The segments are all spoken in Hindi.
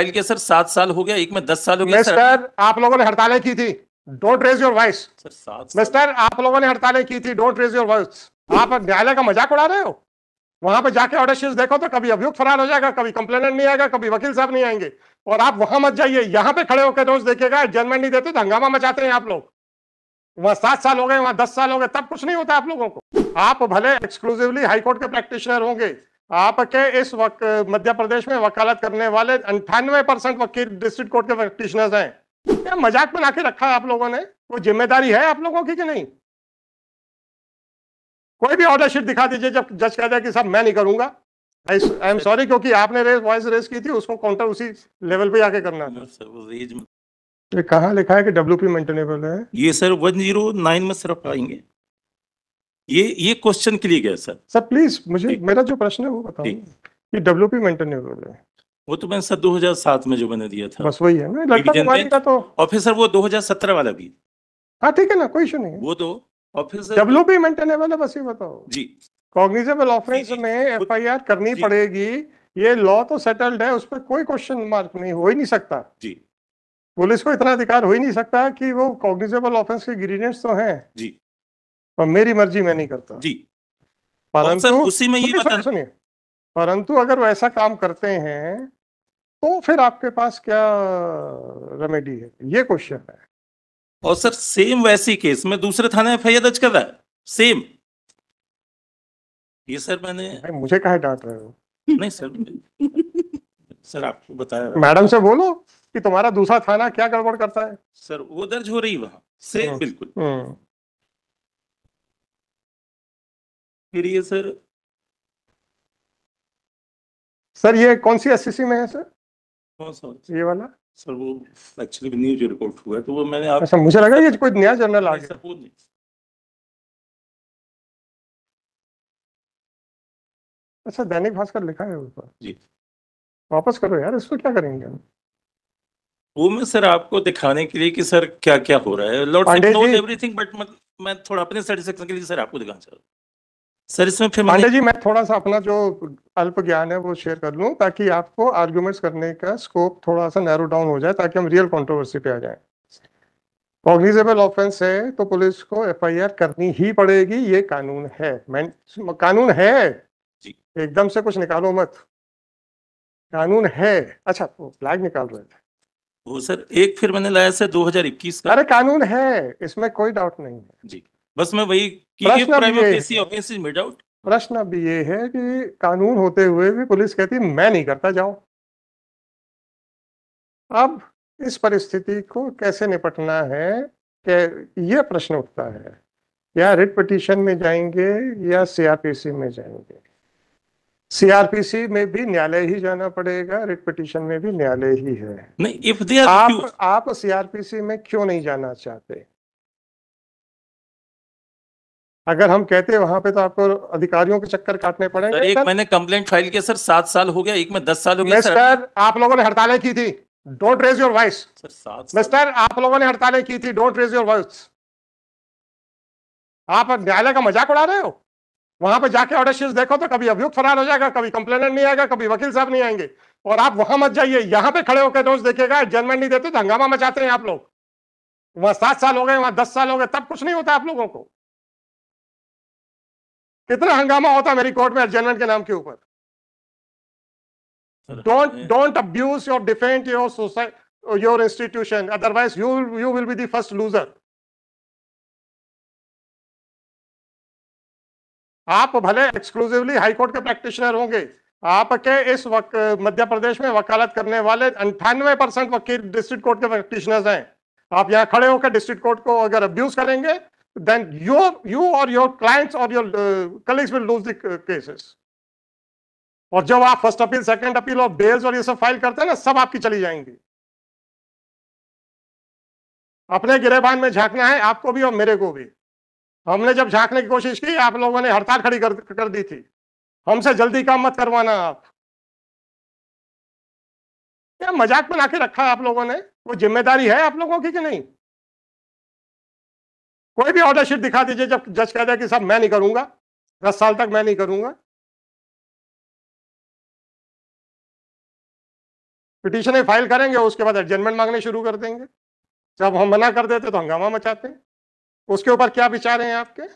फाइल के सर सात साल हो गया एक में दस साल हो गया सर आप लोगों ने हड़तालें की थी don't raise your voice mister आप लोगों ने हड़तालें की थी डोंट रेज योर वॉइस आप न्यायालय का मजाक उड़ा रहे हो वहां पर जाके ऑर्डर शीट देखो तो कभी अभियुक्त फरार हो जाएगा कभी कंप्लेनेंट नहीं आएगा कभी वकील साहब नहीं आएंगे और आप वहां मत जाइए यहाँ पे खड़े होकर रोज देखेगा जनमेंट नहीं देते तो हंगामा मचाते हैं आप लोग वहाँ सात साल हो गए वहाँ दस साल हो गए तब कुछ नहीं होता आप लोगों को आप भले एक्सक्लूसिवली हाईकोर्ट के प्रैक्टिशनर होंगे आपके इस वक, मध्य प्रदेश में वकालत करने वाले अंठानवे परसेंट वकील डिस्ट्रिक्ट कोर्ट के प्रैक्टिशनर्स हैं क्या मजाक बना के रखा है आप लोगों ने वो जिम्मेदारी है आप लोगों की कि नहीं कोई भी ऑर्डर शीट दिखा दीजिए जब जज कह दे कि साहब मैं नहीं करूंगा आई एम सॉरी क्योंकि आपने रेस वॉइस रेस की थी उसको काउंटर उसी लेवल पे आके करना था कहाँ लिखा है कि डब्ल्यू पी मेंटेनेबल है ये सर वन जीरो नाइन में सिर्फ आएंगे ये ये क्वेश्चन के लिए गया सर सर प्लीज मुझे मेरा जो प्रश्न है वो बताओ ये डेवलपी मेंटेन नहीं हो रहा वो तो मैंने सर 2007 में जो मैंने दिया था बस वही है ना लड़का तो और फिर सर वो 2017 वाला भी हाँ ठीक है ना कोई इशू नहीं वो तो और फिर ऑफिसर डेवलपी मेंटेनेबल है बस ये बताओ जी कॉग्निजेबल ऑफेंस में एफआईआर करनी पड़ेगी ये लॉ तो सेटल्ड है उस पर कोई क्वेश्चन मार्क नहीं हो ही नहीं सकता जी पुलिस को इतना अधिकार हो ही नहीं सकता कि वो कॉग्निजेबल ऑफेंस के ग्रीडेंट्स तो हैं जी और मेरी मर्जी मैं नहीं करता जी परंतु उसी में ये बता सुनिए परंतु अगर वो ऐसा काम करते हैं तो फिर आपके पास क्या रेमेडी है ये क्वेश्चन है और सर सेम वैसी केस में दूसरे थाने एफ आई दर्ज कर रहा है सेम ये सर मैंने मुझे कहा डांट रहे हो नहीं सर सर आपको बताया मैडम से बोलो कि तुम्हारा दूसरा थाना क्या गड़बड़ करता है सर वो दर्ज हो रही वहां सेम हाँ। बिल्कुल हम्म। फिर ये सर सर ये कौन सी एससीसी e में है सर कौन सा e ये वाला सर वो एक्चुअली न्यूज रिपोर्ट हुआ है तो वो मैंने आप अच्छा मुझे लगा ये कोई नया जर्नल आ गया अच्छा दैनिक भास्कर लिखा है ऊपर तो। जी वापस करो यार इसको क्या करेंगे वो मैं सर आपको दिखाने के लिए कि सर क्या क्या हो रहा है लॉर्ड एवरीथिंग बट मैं थोड़ा अपने सेटिस्फेक्शन के लिए सर आपको दिखाना चाहता हूँ सर इसमें फिर मैंने जी मैं थोड़ा सा अपना जो अल्प ज्ञान है वो शेयर कर लूं ताकि आपको आर्ग्यूमेंट्स करने का स्कोप थोड़ा सा नैरो डाउन हो जाए ताकि हम रियल कंट्रोवर्सी पे आ जाएं कॉग्निजेबल ऑफेंस है तो पुलिस को एफआईआर करनी ही पड़ेगी ये कानून है मैं कानून है एकदम से कुछ निकालो मत कानून है अच्छा फ्लैग निकाल रहे थे वो सर एक फिर मैंने लाया सर 2021 का अरे कानून है इसमें कोई डाउट नहीं है जी बस मैं वही प्रश्न अब ये है कि कानून होते हुए भी पुलिस कहती मैं नहीं करता जाओ अब इस परिस्थिति को कैसे निपटना है कि यह प्रश्न उठता है या रिट पिटीशन में जाएंगे या सीआरपीसी में जाएंगे सीआरपीसी में भी न्यायालय ही जाना पड़ेगा रिट पिटीशन में भी न्यायालय ही है नहीं इफ आप आप सीआरपीसी में क्यों नहीं जाना चाहते अगर हम कहते हैं वहां पे तो आपको अधिकारियों के चक्कर काटने पड़ेंगे एक मैंने कंप्लेंट फाइल किया सर सात साल हो गया एक में दस साल हो गया सर आप लोगों ने हड़तालें की थी don't raise your voice mister आप लोगों ने हड़तालें की थी डोंट रेज योर वॉइस आप न्यायालय का मजाक उड़ा रहे हो वहां पे जाके ऑर्डर शीट देखो तो कभी अभियुक्त फरार हो जाएगा कभी कंप्लेनर नहीं आएगा कभी वकील साहब नहीं आएंगे और आप वहां मत जाइए यहाँ पे खड़े होकर रोज देखेगा जनमेंट नहीं देते तो हंगामा मचाते हैं आप लोग वहां सात साल हो गए वहां दस साल हो गए तब कुछ नहीं होता आप लोगों को कितना हंगामा होता मेरी कोर्ट में जनरल के नाम के ऊपर don't don't abuse your defend your society your institution otherwise you you will be the first loser आप भले एक्सक्लूसिवली हाईकोर्ट के प्रैक्टिशनर होंगे आपके इस वक, मध्य प्रदेश में वकालत करने वाले अंठानवे परसेंट वकील डिस्ट्रिक्ट कोर्ट के प्रैक्टिशनर्स हैं आप यहाँ खड़े होकर डिस्ट्रिक्ट कोर्ट को अगर अब्यूज करेंगे then you, you or your clients or your uh, colleagues will lose the uh, cases. और जब आप फर्स्ट अपील सेकंड अपील और बेल्स और ये सब फाइल करते हैं ना सब आपकी चली जाएंगी अपने गिरेबान में झांकना है आपको भी और मेरे को भी हमने जब झांकने की कोशिश की आप लोगों ने हड़ताल खड़ी कर, कर दी थी हमसे जल्दी काम मत करवाना आप क्या मजाक बना के रखा आप लोगों ने वो जिम्मेदारी है आप लोगों की कि नहीं कोई भी ऑर्डर शीट दिखा दीजिए जब जज कह दे कि सर मैं नहीं करूंगा दस साल तक मैं नहीं करूंगा पिटिशन फाइल करेंगे उसके बाद एडजमेंट मांगने शुरू कर देंगे जब हम मना कर देते तो हंगामा मचाते हैं उसके ऊपर क्या विचार हैं आपके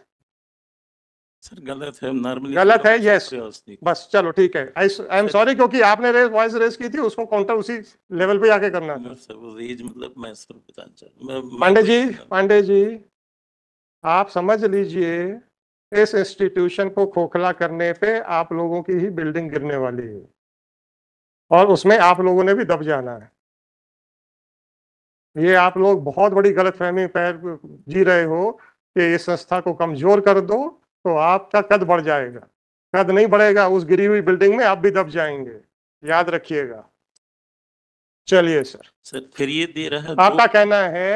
सर गलत है नॉर्मली गलत है यस बस चलो ठीक है आई एम सॉरी क्योंकि आपने रेस वॉइस रेस की थी उसको काउंटर उसी लेवल पे आके करना था मतलब मैं पांडे जी पांडे जी आप समझ लीजिए इस इंस्टीट्यूशन को खोखला करने पे आप लोगों की ही बिल्डिंग गिरने वाली है और उसमें आप लोगों ने भी दब जाना है ये आप लोग बहुत बड़ी गलतफहमी पैर जी रहे हो कि इस संस्था को कमजोर कर दो तो आपका कद बढ़ जाएगा कद नहीं बढ़ेगा उस गिरी हुई बिल्डिंग में आप भी दब जाएंगे याद रखिएगा चलिए सर सर फिर ये दे रहा आपका कहना है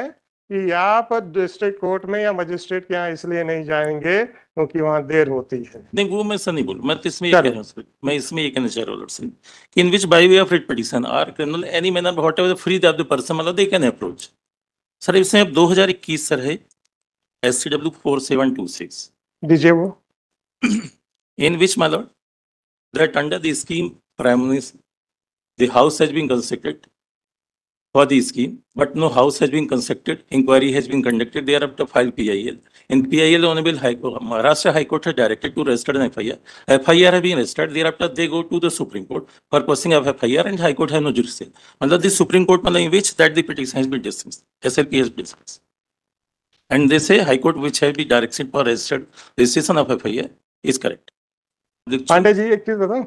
कि आप डिस्ट्रिक्ट कोर्ट में या मजिस्ट्रेट के यहाँ इसलिए नहीं जाएंगे क्योंकि वहाँ देर होती है नहीं वो मैं तो सर नहीं बोल मैं इसमें ये मैं इसमें ये कहना चाह रहा हूँ in which by way of writ petition or criminal any manner what free that the person मतलब दे कैन अप्रोच सर इसमें अब 2021 सर है S C W four seven two six दीजिए वो in which my that under the scheme prime minister the house has been constructed for the scheme, but no house has been constructed. Inquiry has been conducted. They are up to file PIL. In PIL, Honorable High Court, Maharashtra High Court has directed to register an FIR. FIR have been registered. there Thereafter, they go to the Supreme Court for processing of FIR, and High Court has no jurisdiction. matlab the Supreme Court, matlab in which that the petition has been dismissed, SLP has been dismissed. And they say High Court, which have been directed for registered registration of FIR, is correct. Pandey ji एक चीज बताओ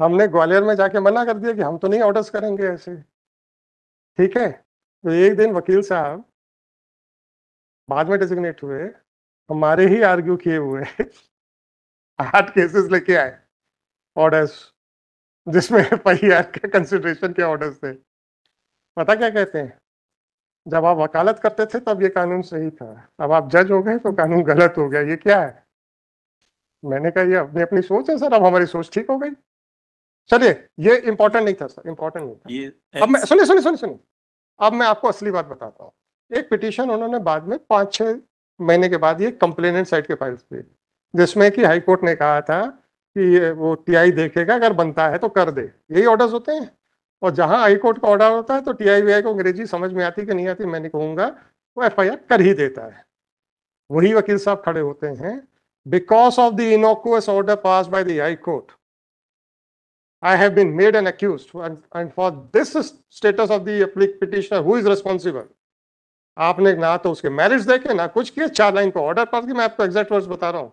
हमने ग्वालियर में जाके मना कर दिया कि हम तो नहीं ऑर्डर्स करेंगे ऐसे ठीक है तो एक दिन वकील साहब बाद में डेजिग्नेट हुए हमारे ही आर्ग्यू किए हुए आठ केसेस लेके आए ऑर्डर्स जिसमें पहिया के कंसिडरेशन के ऑर्डर्स थे पता क्या कहते हैं जब आप वकालत करते थे तब ये कानून सही था अब आप जज हो गए तो कानून गलत हो गया ये क्या है मैंने कहा ये अपनी अपनी सोच है सर अब हमारी सोच ठीक हो गई चलिए ये इंपॉर्टेंट नहीं था सर इंपॉर्टेंट नहीं था अब मैं सुनिए सुनिए सुनिए सुनिए अब मैं आपको असली बात बताता हूँ एक पिटीशन उन्होंने बाद में पाँच छः महीने के बाद ये कंप्लेनेंट साइड के फाइल्स पे जिसमें कि हाईकोर्ट ने कहा था कि वो टीआई देखेगा अगर बनता है तो कर दे यही ऑर्डर्स होते हैं और जहाँ हाईकोर्ट का ऑर्डर होता है तो टी आई को अंग्रेजी समझ में आती कि नहीं आती मैं नहीं कहूँगा वो एफ कर ही देता है वही वकील साहब खड़े होते हैं because of the innocuous order pass by the high court I have been made an accused and, and for this status of the petitioner who is responsible आपने ना तो उसके मैरिज देखे ना कुछ किया चार लाइन पर ऑर्डर पास की मैं आपको एग्जैक्ट वर्ड्स बता रहा हूँ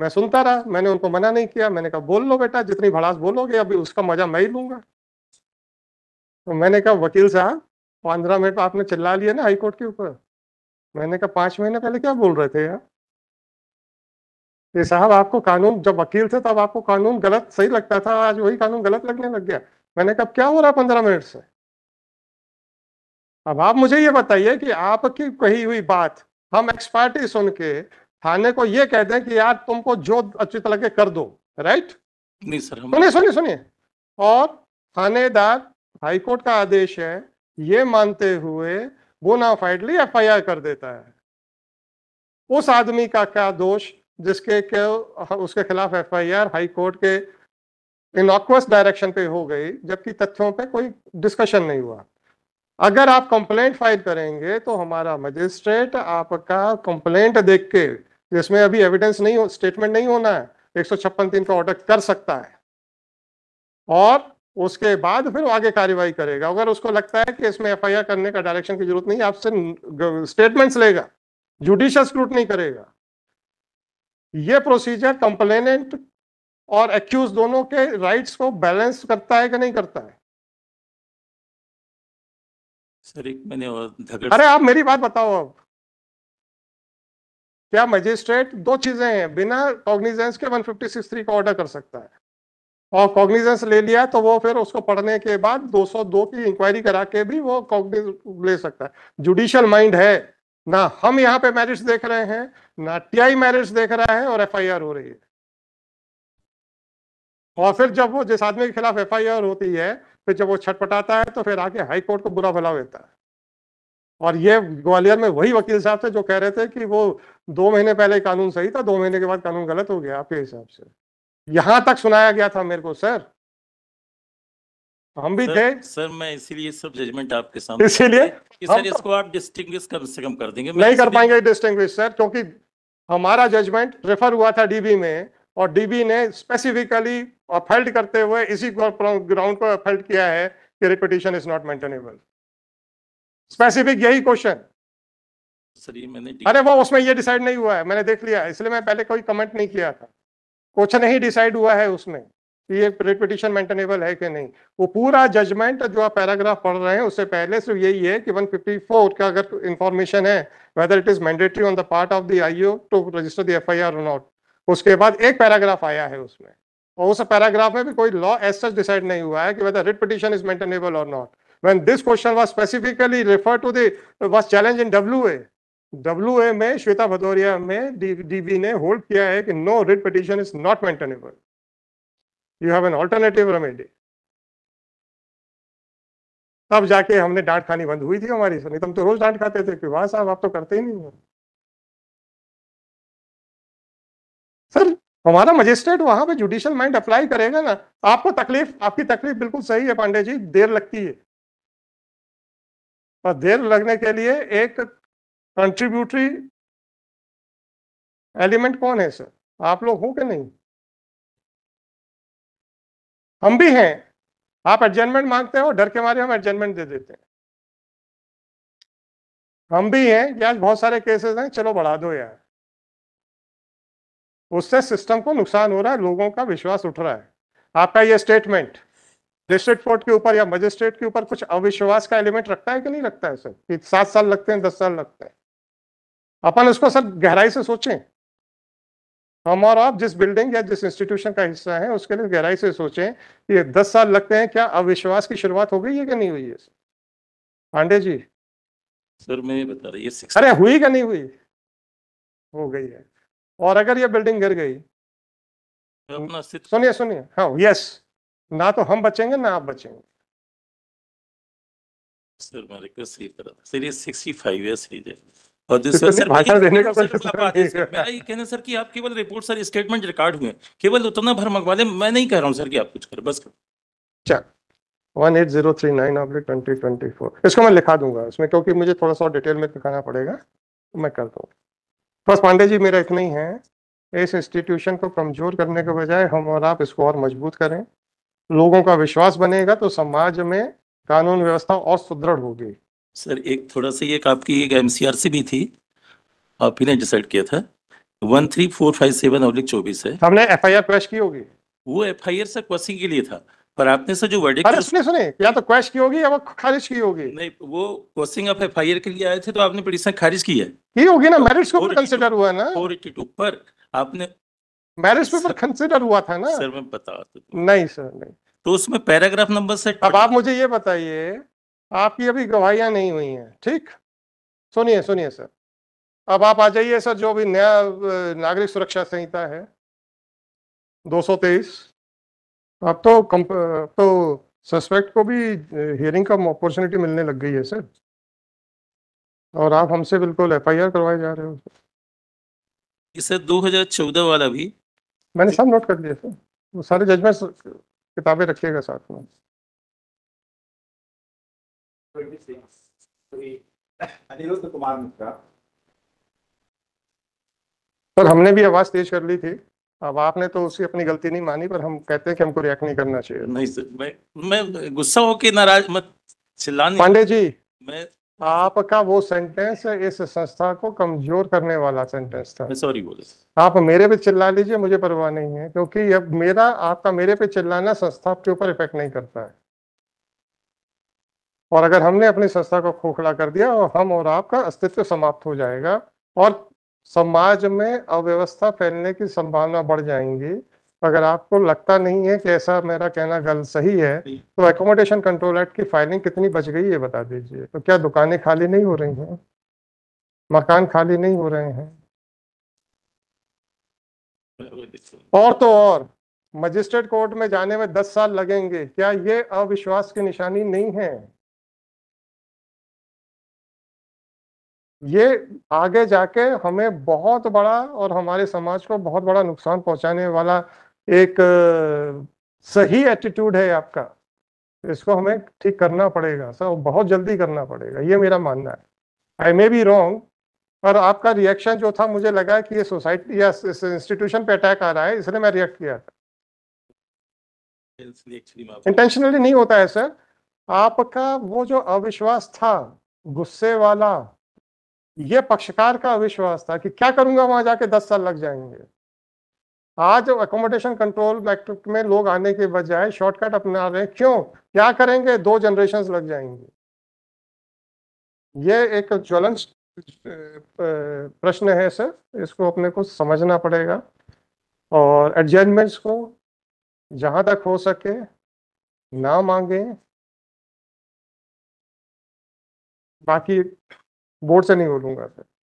मैं सुनता रहा मैंने उनको मना नहीं किया मैंने कहा बोल लो बेटा जितनी भड़ास बोलोगे अभी उसका मजा मैं ही लूंगा तो मैंने कहा वकील साहब पंद्रह मिनट आपने चिल्ला लिया ना हाईकोर्ट के ऊपर मैंने कहा पाँच महीने पहले क्या बोल रहे थे यार ये साहब आपको कानून जब वकील थे तब आपको कानून गलत सही लगता था आज वही कानून गलत लगने लग गया मैंने कहा क्या हो रहा है पंद्रह मिनट से अब आप मुझे ये बताइए कि आपकी कही हुई बात हम एक्सपर्टी सुन के थाने को ये कह दें कि यार तुमको जो अच्छी तरह के कर दो राइट नहीं सर सुनिए सुनिए सुनिए और थानेदार हाईकोर्ट का आदेश है ये मानते हुए बोनाफाइडली एफ आई आर कर देता है उस आदमी का क्या दोष जिसके के उसके खिलाफ एफआईआर हाई कोर्ट के इनॉक्वस डायरेक्शन पे हो गई जबकि तथ्यों पे कोई डिस्कशन नहीं हुआ अगर आप कंप्लेंट फाइल करेंगे तो हमारा मजिस्ट्रेट आपका कंप्लेंट देख के जिसमें अभी एविडेंस नहीं हो स्टेटमेंट नहीं होना है एक सौ छप्पन तीन का ऑर्डर कर सकता है और उसके बाद फिर आगे कार्रवाई करेगा अगर उसको लगता है कि इसमें एफआईआर करने का डायरेक्शन की जरूरत नहीं आपसे स्टेटमेंट्स लेगा जुडिशियल स्क्रूटनी करेगा ये प्रोसीजर कंप्लेनेंट और एक्यूज दोनों के राइट्स को बैलेंस करता है कि नहीं करता है सर एक मैंने और अरे आप मेरी बात बताओ अब क्या मजिस्ट्रेट दो चीजें हैं बिना कॉग्निजेंस के 156 थ्री का ऑर्डर कर सकता है और कॉग्निजेंस ले लिया तो वो फिर उसको पढ़ने के बाद 202 की इंक्वायरी करा के भी वो कॉग्निज ले सकता है जुडिशियल माइंड है ना हम यहाँ पे मैरिज देख रहे हैं ना टीआई मैरिज देख रहा है और एफआईआर हो रही है और फिर जब वो जिस आदमी के खिलाफ एफआईआर होती है फिर जब वो छटपटाता है तो फिर आके हाई कोर्ट को बुरा भला देता है और ये ग्वालियर में वही वकील साहब थे जो कह रहे थे कि वो दो महीने पहले कानून सही था दो महीने के बाद कानून गलत हो गया आपके हिसाब से यहां तक सुनाया गया था मेरे को सर हम भी सर, थे सर मैं इसीलिए सब जजमेंट आपके सामने इसीलिए सर तो इसको आप डिस्टिंग्विश कम से कम कर देंगे नहीं कर पाएंगे डिस्टिंग्विश सर क्योंकि हमारा जजमेंट रेफर हुआ था डीबी में और डीबी ने स्पेसिफिकली अफेल्ट करते हुए इसी ग्राउंड पर अफेल्ट किया है कि repetition is not maintainable specific यही क्वेश्चन सर ये मैंने अरे वो उसमें ये डिसाइड नहीं हुआ है मैंने देख लिया इसलिए मैं पहले कोई कमेंट नहीं किया था क्वेश्चन ही डिसाइड हुआ है उसमें कि ये रिपिटिशन मेंटेनेबल है कि नहीं वो पूरा जजमेंट जो आप पैराग्राफ पढ़ रहे हैं उससे पहले सिर्फ यही है कि 154 का अगर इन्फॉर्मेशन है whether it is mandatory on the part of the IO to register the or not उसके बाद एक पैराग्राफ आया है उसमें और उस पैराग्राफ में भी कोई लॉ एस सच डिसाइड नहीं हुआ है कि whether writ petition is maintainable और not this question was specifically refer to this challenge in W A W A में श्वेता भदौरिया में डीबी ने होल्ड किया है कि no writ petition is not maintainable you have an alternative remedy तब जाके हमने डांट खानी बंद हुई थी हमारी सुनी तो हम तो रोज डांट खाते थे कि वहां साहब आप तो करते ही नहीं हो सर हमारा मजिस्ट्रेट वहां पे जुडिशियल माइंड अप्लाई करेगा ना आपको तकलीफ आपकी तकलीफ बिल्कुल सही है पांडे जी देर लगती है और देर लगने के लिए एक कंट्रीब्यूटरी एलिमेंट कौन है सर आप लोग हो कि नहीं हम भी हैं आप एडजमेंट मांगते हो डर के मारे हम एडजमेंट दे देते हैं हम भी हैं कि आज बहुत सारे केसेस हैं चलो बढ़ा दो यार उससे सिस्टम को नुकसान हो रहा है लोगों का विश्वास उठ रहा है आपका ये स्टेटमेंट डिस्ट्रिक्ट कोर्ट के ऊपर या मजिस्ट्रेट के ऊपर कुछ अविश्वास का एलिमेंट रखता है कि नहीं रखता है सर कि सात साल लगते हैं दस साल लगते हैं अपन उसको सर गहराई से सोचें हम और आप जिस बिल्डिंग या जिस इंस्टीट्यूशन का हिस्सा है उसके लिए गहराई से सोचें कि दस साल लगते हैं क्या अविश्वास की शुरुआत हो गई है कि नहीं हुई है पांडे जी सर मैं बता रही है अरे हुई कि नहीं हुई हो गई है और अगर ये बिल्डिंग गिर गई सुनिए सुनिए हाँ यस ना तो हम बचेंगे ना आप बचेंगे सर मेरे को सही तरह सर ये फाइव ईयर्स ही है और भाषण देने का आप केवल रिपोर्ट सर स्टेटमेंट रिकॉर्ड हुए केवल उतना भर मंगवा लें मैं नहीं कह रहा हूँ सर कि आप कुछ करें बस चल one eight zero three nine of twenty twenty four इसको मैं लिखा दूंगा इसमें क्योंकि मुझे थोड़ा सा डिटेल में दिखाना पड़ेगा तो मैं कर दूँगा बस पांडे जी मेरा इतना ही है इस इंस्टीट्यूशन को कमज़ोर करने के बजाय हम और आप इसको और मजबूत करें लोगों का विश्वास बनेगा तो समाज में कानून व्यवस्था और सुदृढ़ होगी सर एक थोड़ा सा ये आपकी एक एम भी थी आप ही ने डिसाइड किया था one three four five seven oblique चौबीस है हमने एफ आई आर की होगी वो F I R sir quashing के लिए था पर आपने सर जो वर्डिक अरे सुने सुने या तो क्वेश्चन की होगी या वो खारिज की होगी नहीं वो question of F I R के लिए आए थे तो आपने पिटिशन खारिज की है की होगी ना मेरिट्स को कंसिडर हुआ ना फोर टू पर आपने मैरिज पेपर कंसिडर हुआ था ना सर मैं बता तो नहीं सर नहीं तो उसमें पैराग्राफ नंबर से अब आप मुझे ये बताइए आपकी अभी गवाहियां नहीं हुई हैं ठीक सुनिए सुनिए सर अब आप आ जाइए सर जो भी नया नागरिक सुरक्षा संहिता है 223 अब तो कंप तो सस्पेक्ट को भी हियरिंग का अपॉर्चुनिटी मिलने लग गई है सर और आप हमसे बिल्कुल एफ आई आर करवाए जा रहे हो सर सर 2014 वाला भी मैंने सब नोट कर लिया सर वो सारे जजमेंट किताबें रखिएगा साथ में पर हमने भी आवाज तेज कर ली थी अब आपने तो उसकी अपनी गलती नहीं मानी पर हम कहते हैं कि हमको रिएक्ट नहीं करना चाहिए नहीं सर मैं मैं गुस्सा होके नाराज मत चिल्लाने पांडे जी मैं आपका वो सेंटेंस इस संस्था को कमजोर करने वाला सेंटेंस था सॉरी आप मेरे पे चिल्ला लीजिए मुझे परवाह नहीं है क्योंकि अब मेरा आपका मेरे पे चिल्लाना संस्था के ऊपर इफेक्ट नहीं करता है और अगर हमने अपनी संस्था को खोखला कर दिया और हम और आपका अस्तित्व समाप्त हो जाएगा और समाज में अव्यवस्था फैलने की संभावना बढ़ जाएंगी अगर आपको लगता नहीं है कि ऐसा मेरा कहना गलत सही है तो एकोमोडेशन कंट्रोल एक्ट की फाइलिंग कितनी बच गई ये बता दीजिए तो क्या दुकानें खाली नहीं हो रही हैं मकान खाली नहीं हो रहे हैं और तो और मजिस्ट्रेट कोर्ट में जाने में दस साल लगेंगे क्या ये अविश्वास की निशानी नहीं है ये आगे जाके हमें बहुत बड़ा और हमारे समाज को बहुत बड़ा नुकसान पहुंचाने वाला एक सही एटीट्यूड है आपका इसको हमें ठीक करना पड़ेगा सर बहुत जल्दी करना पड़ेगा ये मेरा मानना है आई मे बी रॉन्ग पर आपका रिएक्शन जो था मुझे लगा कि ये सोसाइटी या इंस्टीट्यूशन पे अटैक आ रहा है इसलिए मैं रिएक्ट किया था इंटेंशनली नहीं होता है सर आपका वो जो अविश्वास था गुस्से वाला ये पक्षकार का अविश्वास था कि क्या करूंगा वहां जाके दस साल लग जाएंगे आज अकोमोडेशन कंट्रोल एक्ट में लोग आने के बजाय शॉर्टकट अपना रहे क्यों क्या करेंगे दो जनरेशन लग जाएंगे ये एक ज्वलन प्रश्न है सर इसको अपने को समझना पड़ेगा और एडजमेंट्स को जहां तक हो सके ना मांगे बाकी बोर्ड से नहीं बोलूँगा सर